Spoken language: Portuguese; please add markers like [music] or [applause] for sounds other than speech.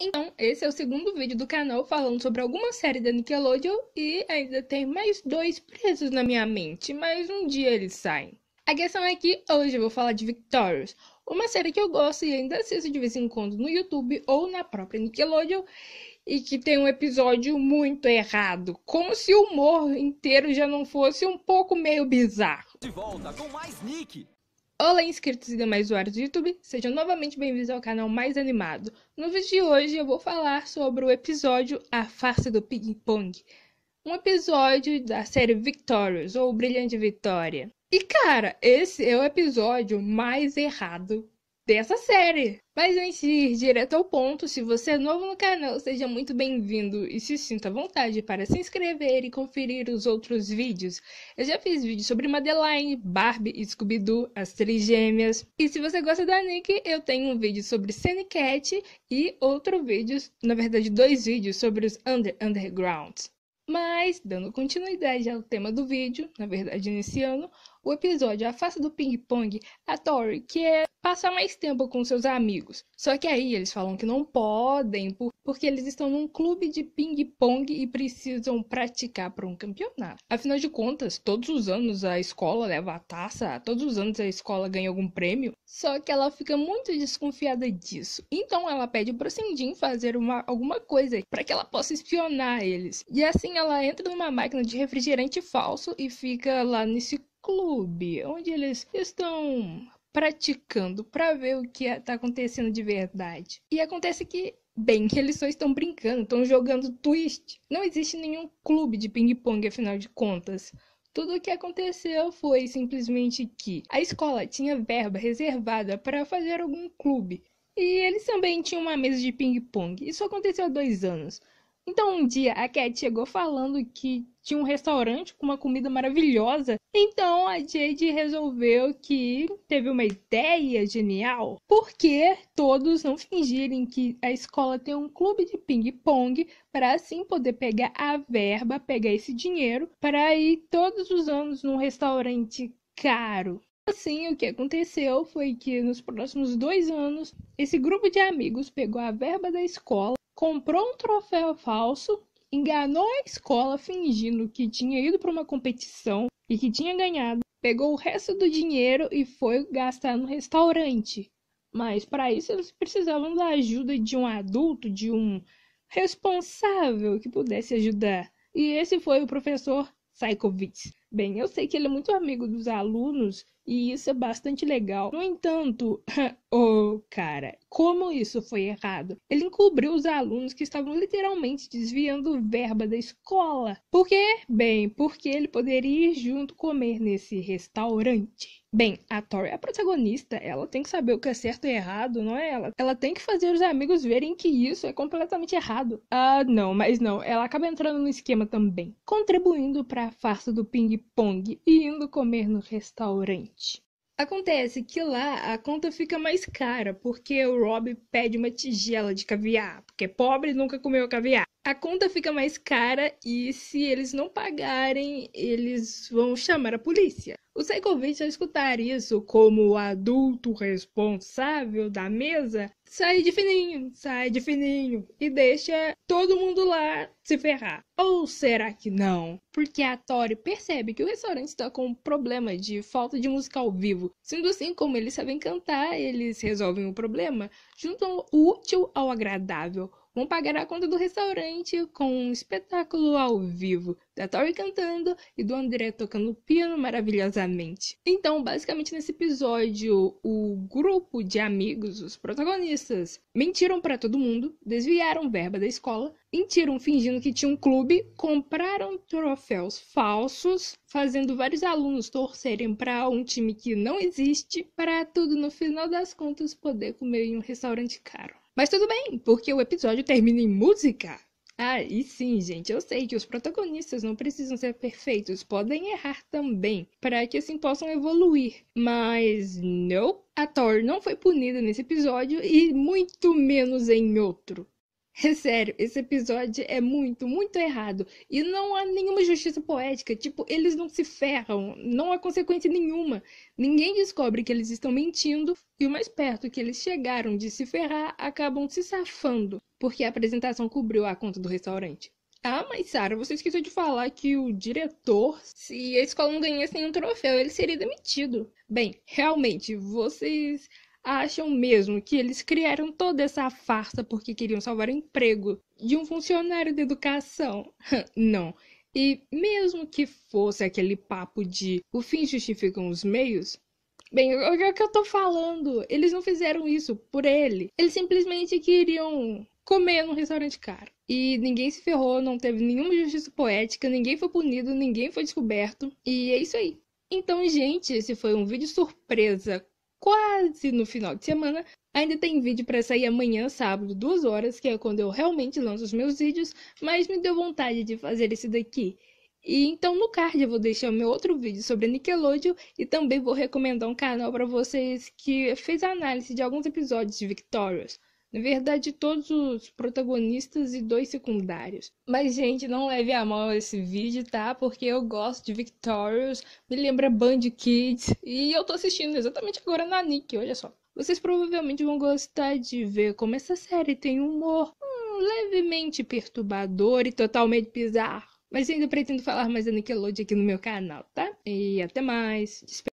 Então, esse é o segundo vídeo do canal falando sobre alguma série da Nickelodeon e ainda tem mais dois presos na minha mente, mas um dia eles saem. A questão é que hoje eu vou falar de Victorious, uma série que eu gosto e ainda assisto de vez em quando no YouTube ou na própria Nickelodeon e que tem um episódio muito errado, como se o humor inteiro já não fosse um pouco meio bizarro. De volta com mais Nick. Olá inscritos e demais usuários do YouTube, sejam novamente bem-vindos ao canal mais animado. No vídeo de hoje eu vou falar sobre o episódio A Farsa do Ping Pong, um episódio da série Victorious ou Brilhante Vitória. E cara, esse é o episódio mais errado dessa série. Mas antes de ir direto ao ponto, se você é novo no canal, seja muito bem-vindo e se sinta à vontade para se inscrever e conferir os outros vídeos. Eu já fiz vídeos sobre Madeline, Barbie, Scooby-Doo, as três gêmeas. E se você gosta da Nick, eu tenho um vídeo sobre Cat e outro vídeo, na verdade dois vídeos, sobre os Under Undergrounds. Mas, dando continuidade ao tema do vídeo, na verdade iniciando, o episódio A Face do Ping Pong, a Tori quer passar mais tempo com seus amigos. Só que aí eles falam que não podem, porque eles estão num clube de ping-pong e precisam praticar para um campeonato. Afinal de contas, todos os anos a escola leva a taça, todos os anos a escola ganha algum prêmio. Só que ela fica muito desconfiada disso. Então ela pede pro Sindin fazer uma, alguma coisa para que ela possa espionar eles. E assim ela entra numa máquina de refrigerante falso e fica lá nesse clube, onde eles estão praticando para ver o que está é, acontecendo de verdade. E acontece que Bem, eles só estão brincando, estão jogando twist. Não existe nenhum clube de ping-pong, afinal de contas. Tudo o que aconteceu foi simplesmente que a escola tinha verba reservada para fazer algum clube. E eles também tinham uma mesa de ping-pong. Isso aconteceu há dois anos. Então um dia a Cat chegou falando que tinha um restaurante com uma comida maravilhosa. Então a Jade resolveu que teve uma ideia genial. Por que todos não fingirem que a escola tem um clube de ping-pong para assim poder pegar a verba, pegar esse dinheiro para ir todos os anos num restaurante caro? Assim, o que aconteceu foi que nos próximos dois anos, esse grupo de amigos pegou a verba da escola comprou um troféu falso, enganou a escola fingindo que tinha ido para uma competição e que tinha ganhado, pegou o resto do dinheiro e foi gastar no restaurante. Mas para isso eles precisavam da ajuda de um adulto, de um responsável que pudesse ajudar. E esse foi o professor Saikovic. Bem, eu sei que ele é muito amigo dos alunos e isso é bastante legal. No entanto, oh, [laughs] cara, como isso foi errado? Ele encobriu os alunos que estavam literalmente desviando verba da escola. Por quê? Bem, porque ele poderia ir junto comer nesse restaurante. Bem, a Tori é a protagonista, ela tem que saber o que é certo e errado, não é ela? Ela tem que fazer os amigos verem que isso é completamente errado. Ah, não, mas não, ela acaba entrando no esquema também, contribuindo para a farsa do ping-pong e indo comer no restaurante. Acontece que lá a conta fica mais cara, porque o Rob pede uma tigela de caviar, porque pobre nunca comeu caviar a conta fica mais cara e se eles não pagarem, eles vão chamar a polícia. O Seikovic, ao escutar isso como o adulto responsável da mesa, sai de fininho, sai de fininho e deixa todo mundo lá se ferrar. Ou será que não? Porque a Tori percebe que o restaurante está com um problema de falta de música ao vivo. Sendo assim, como eles sabem cantar, eles resolvem o problema, juntam o útil ao agradável. Vão pagar a conta do restaurante com um espetáculo ao vivo da Tori cantando e do André tocando piano maravilhosamente. Então, basicamente nesse episódio, o grupo de amigos, os protagonistas, mentiram para todo mundo, desviaram verba da escola, mentiram fingindo que tinha um clube, compraram troféus falsos, fazendo vários alunos torcerem para um time que não existe, para tudo no final das contas poder comer em um restaurante caro. Mas tudo bem, porque o episódio termina em música. Ah, e sim, gente, eu sei que os protagonistas não precisam ser perfeitos, podem errar também, para que assim possam evoluir. Mas não, a Thor não foi punida nesse episódio e muito menos em outro. [laughs] É sério, esse episódio é muito, muito errado. E não há nenhuma justiça poética. Tipo, eles não se ferram, não há consequência nenhuma. Ninguém descobre que eles estão mentindo, e o mais perto que eles chegaram de se ferrar acabam se safando, porque a apresentação cobriu a conta do restaurante. Ah, mas Sara, você esqueceu de falar que o diretor, se a escola não ganhasse nenhum troféu, ele seria demitido. Bem, realmente, vocês acham mesmo que eles criaram toda essa farsa porque queriam salvar o emprego de um funcionário da educação? [laughs] Não. E mesmo que fosse aquele papo de o fim justificam os meios, Bem, o é que eu tô falando? Eles não fizeram isso por ele. Eles simplesmente queriam comer num restaurante caro. E ninguém se ferrou, não teve nenhuma justiça poética, ninguém foi punido, ninguém foi descoberto. E é isso aí. Então, gente, esse foi um vídeo surpresa quase no final de semana. Ainda tem vídeo para sair amanhã, sábado, duas horas, que é quando eu realmente lanço os meus vídeos, mas me deu vontade de fazer esse daqui. E então no card eu vou deixar meu outro vídeo sobre Nickelodeon e também vou recomendar um canal para vocês que fez a análise de alguns episódios de Victorious. Na verdade, todos os protagonistas e dois secundários. Mas, gente, não leve a mal esse vídeo, tá? Porque eu gosto de Victorious, me lembra Band Kids, e eu tô assistindo exatamente agora na Nick, olha só. Vocês provavelmente vão gostar de ver como essa série tem humor hum, levemente perturbador e totalmente bizarro. Mas ainda pretendo falar mais da Nickelodeon aqui no meu canal, tá? E até mais.